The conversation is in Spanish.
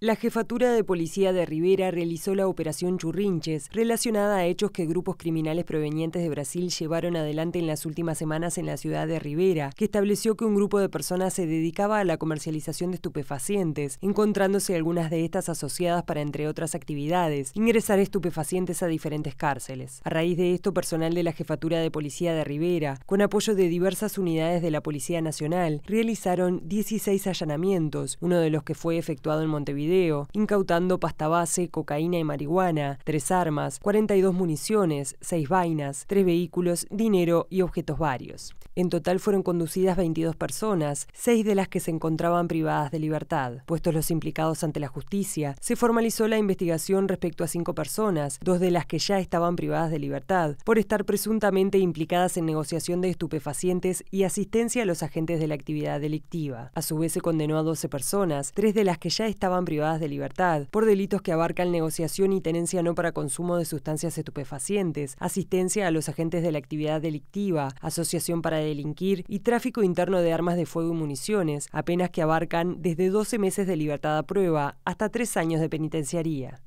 La jefatura de policía de Rivera realizó la operación Churrinches, relacionada a hechos que grupos criminales provenientes de Brasil llevaron adelante en las últimas semanas en la ciudad de Rivera, que estableció que un grupo de personas se dedicaba a la comercialización de estupefacientes, encontrándose algunas de estas asociadas para, entre otras actividades, ingresar estupefacientes a diferentes cárceles. A raíz de esto, personal de la jefatura de policía de Rivera, con apoyo de diversas unidades de la Policía Nacional, realizaron 16 allanamientos, uno de los que fue efectuado en Montevideo incautando pasta base, cocaína y marihuana, tres armas, 42 municiones, seis vainas, tres vehículos, dinero y objetos varios. En total fueron conducidas 22 personas, seis de las que se encontraban privadas de libertad. Puestos los implicados ante la justicia, se formalizó la investigación respecto a cinco personas, dos de las que ya estaban privadas de libertad, por estar presuntamente implicadas en negociación de estupefacientes y asistencia a los agentes de la actividad delictiva. A su vez se condenó a 12 personas, tres de las que ya estaban privadas de libertad, por delitos que abarcan negociación y tenencia no para consumo de sustancias estupefacientes, asistencia a los agentes de la actividad delictiva, asociación para delinquir y tráfico interno de armas de fuego y municiones, apenas que abarcan desde 12 meses de libertad a prueba hasta 3 años de penitenciaría.